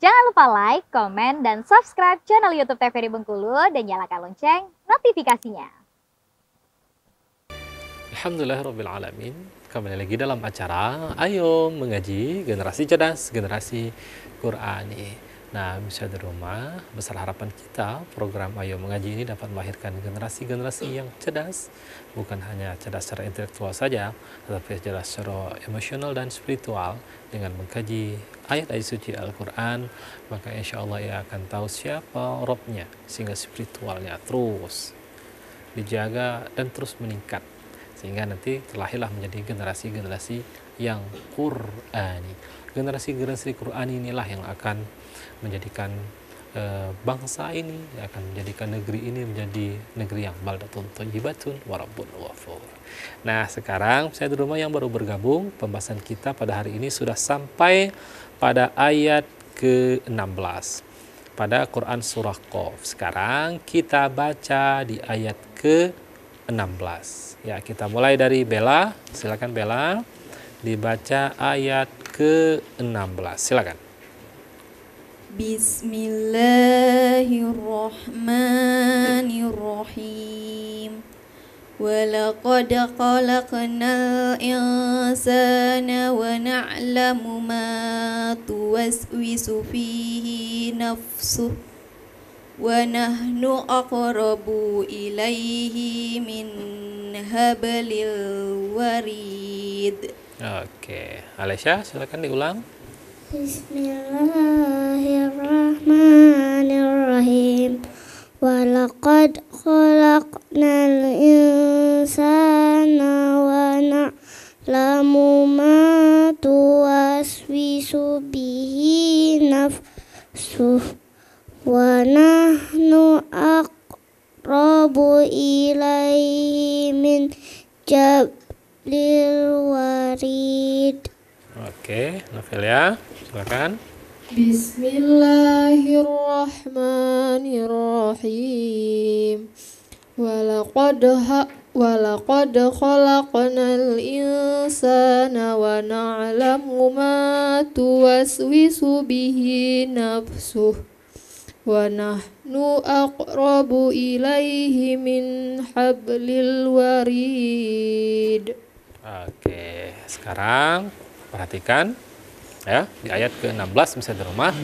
Jangan lupa like, komen, dan subscribe channel YouTube TVRI Bengkulu dan nyalakan lonceng notifikasinya. Alamin. Kembali lagi dalam acara Ayo Mengaji Generasi Cerdas Generasi Qurani. Nah, bisa di rumah, besar harapan kita program Ayo Mengaji ini dapat melahirkan generasi-generasi yang cerdas, bukan hanya cerdas secara intelektual saja, tetapi cerdas secara emosional dan spiritual dengan mengkaji ayat-ayat suci Al-Quran, maka insya Allah ia akan tahu siapa Robnya, sehingga spiritualnya terus dijaga dan terus meningkat sehingga nanti terlahirlah menjadi generasi-generasi yang Qur'ani generasi-generasi Qur'ani inilah yang akan menjadikan e, bangsa ini yang akan menjadikan negeri ini menjadi negeri yang baldatun thayyibatun wa rabbun ghafur nah sekarang saya di rumah yang baru bergabung pembahasan kita pada hari ini sudah sampai pada ayat ke-16 pada Quran Surah Qaf. Sekarang kita baca di ayat ke 16. Ya, kita mulai dari Bella. Silakan Bella dibaca ayat ke-16. Silakan. Bismillahirrahmanirrahim. ولقد خلقنا الإنسان ونعلم ما توسوس فيه نفسه ونحن أقرب إليه من هبل الوريد Oke, Alesha silakan diulang. Bismillahirrahmanirrahim. Walakad khalaqnal insana wa na'lamu ma tuwaswisu bihi nafsuh Jabril Warid. Oke, novel ya, silakan. Bismillahirrahmanirrahim. Walaqad ولقد خلقنا الإنسان ونعلم ما توسوس به نفسه ونحن أقرب إليه من حبل الوريد Oke, sekarang perhatikan ya di ayat ke-16 bisa di rumah.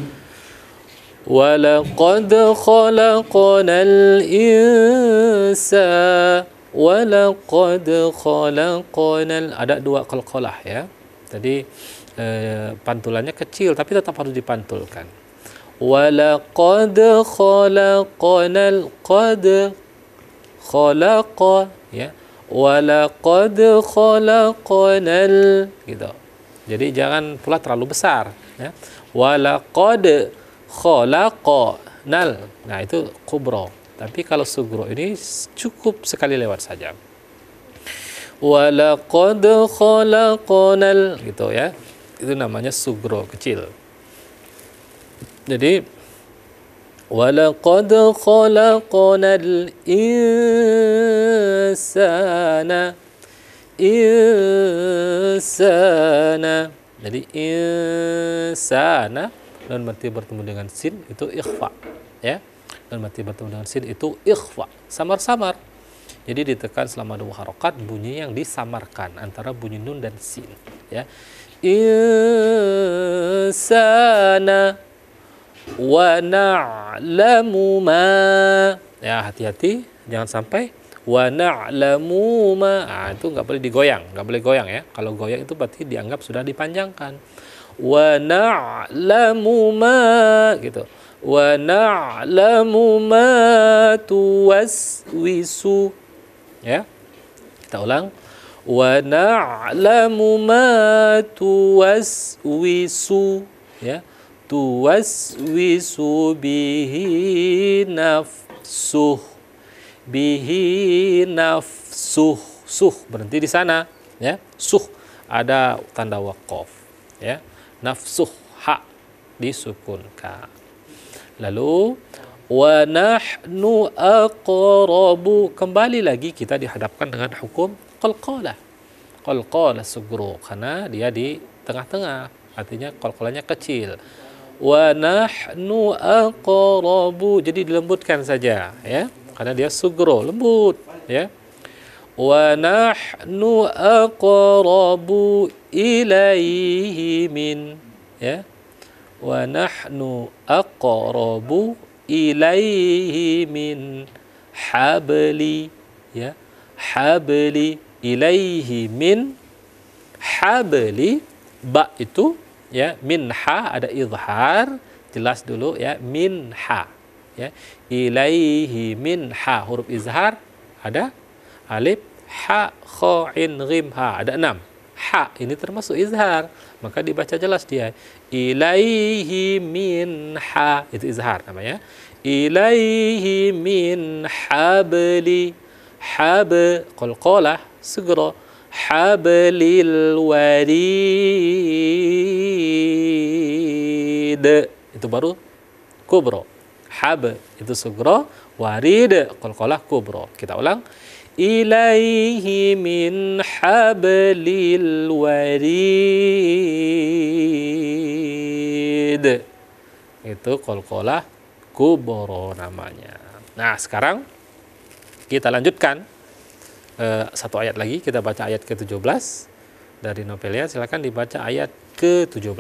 ولقد خلقنا الإنسان ولقد khalaqnal ada dua qalqalah ya. Tadi eh, pantulannya kecil tapi tetap harus dipantulkan. Walaqad al qad khalaqa ya. Walaqad al gitu. Jadi jangan pula terlalu besar ya. Walaqad al. Nah, itu kubro. Tapi kalau sugro ini cukup sekali lewat saja. Walaqad al gitu ya. Itu namanya sugro kecil. Jadi walaqad khalaqnal insana insana jadi insana dan mati bertemu dengan sin itu ikhfa ya dan mati bertemu dengan sin itu ikhfa samar-samar jadi ditekan selama dua harokat bunyi yang disamarkan antara bunyi nun dan sin ya insana wa na'lamu ma ya hati-hati jangan sampai wa na'lamu ma nah, itu nggak boleh digoyang nggak boleh goyang ya kalau goyang itu berarti dianggap sudah dipanjangkan wa na'lamu ma gitu wa na'lamu ma tuwaswisu ya kita ulang wa na'lamu ma tuwaswisu ya tuwaswisu bihi nafsuh bihi nafsuh suh berhenti di sana ya suh ada tanda wakof ya nafsuh ha disukunkan lalu wa nahnu aqrabu kembali lagi kita dihadapkan dengan hukum qalqalah qalqalah sugru karena dia di tengah-tengah artinya qalqalahnya kecil wa nahnu aqrabu jadi dilembutkan saja ya karena dia sugro lembut ya wa nahnu aqrabu ilaihi min ya wa nahnu aqrabu ilaihi min habli ya habli ilaihi min habli ba itu ya minha ada izhar jelas dulu ya minha ya ilaihi minha huruf izhar ada alif ha kho in ghim ha ada enam ha ini termasuk izhar maka dibaca jelas dia ilaihi minha itu izhar namanya ilaihi min habli hab qalqalah segera hablil warid waride itu baru kubro hab itu sugro warid qalqalah kubro kita ulang ilaihi min hablil warid itu qalqalah kubro namanya nah sekarang kita lanjutkan Uh, satu ayat lagi kita baca ayat ke-17 dari novelnya silakan dibaca ayat ke-17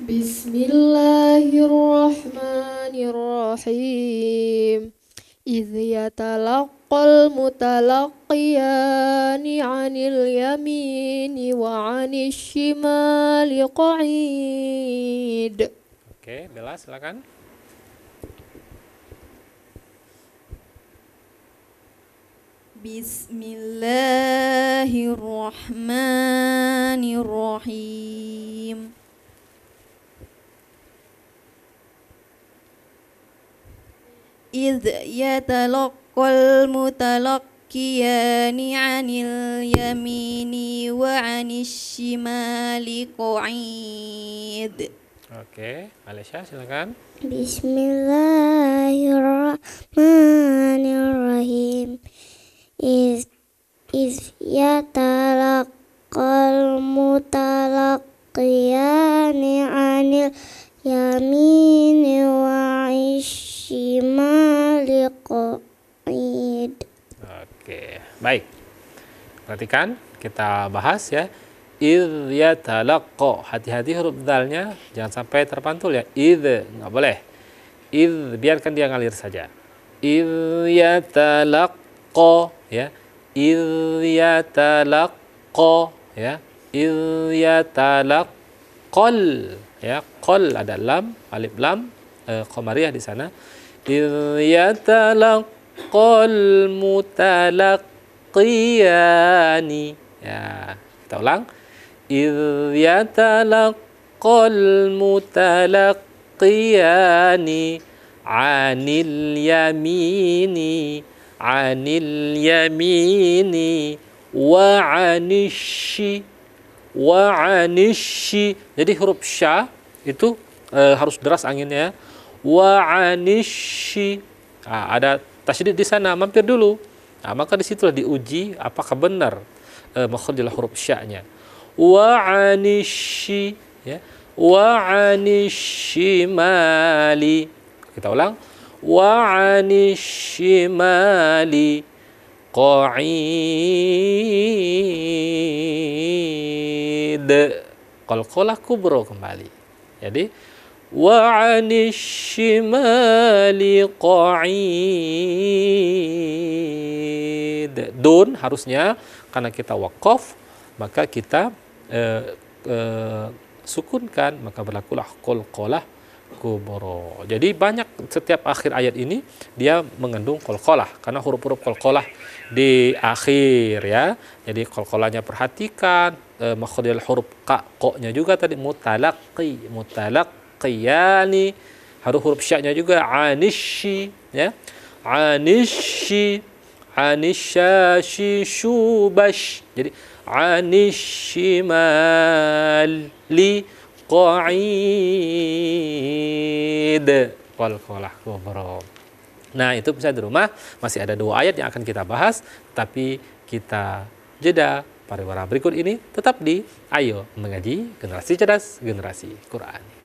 Bismillahirrahmanirrahim إذ يتلقى المتلقيان عن اليمين وعن shimali qaid. Oke, Bella silakan. Bismillahirrahmanirrahim إذ يتلقى المتلقيان عن اليمين وعن الشمال قعيد Oke, Malaysia silakan. Bismillahirrahmanirrahim. Is is talaqal mutalaqiyani anil yamin wa ishimani liqa'id. Oke, baik. Perhatikan, kita bahas ya. Idh yatalaqqa. Hati-hati huruf dalnya, jangan sampai terpantul ya. Idh, nggak boleh. Idh, biarkan dia ngalir saja. Idh yatalaqqa ya. Idh yatalaqqa ya. Idh Kol ya. Qol ada lam, alif lam, e, eh, komariah di sana. إذ يتلقى المتلقيان ya kita ulang إذ يتلقى المتلقيان عن اليمين عن اليمين وعن الشي وعن الشي jadi huruf sya itu e, harus deras anginnya wa anishi nah, ada tasdid di sana mampir dulu nah, maka disitulah diuji apakah benar eh, makhrajul huruf Wanishi, wa anishi ya wa mali. kita ulang wa mali. qa'id qalqalah kubro kembali jadi وعن الشمال قعيد دون harusnya karena kita wakaf maka kita eh, eh, sukunkan maka berlakulah kolkolah kubro jadi banyak setiap akhir ayat ini dia mengandung kolkolah karena huruf-huruf kolkolah di akhir ya jadi kolkolahnya perhatikan eh, huruf ka koknya juga tadi mutalaki mutalak qiyani harus huruf syaknya juga anishi ya anishi anishashi shubash jadi li qa'id wal qalah kubra nah itu bisa di rumah masih ada dua ayat yang akan kita bahas tapi kita jeda pariwara berikut ini tetap di Ayo Mengaji Generasi Cerdas Generasi Quran.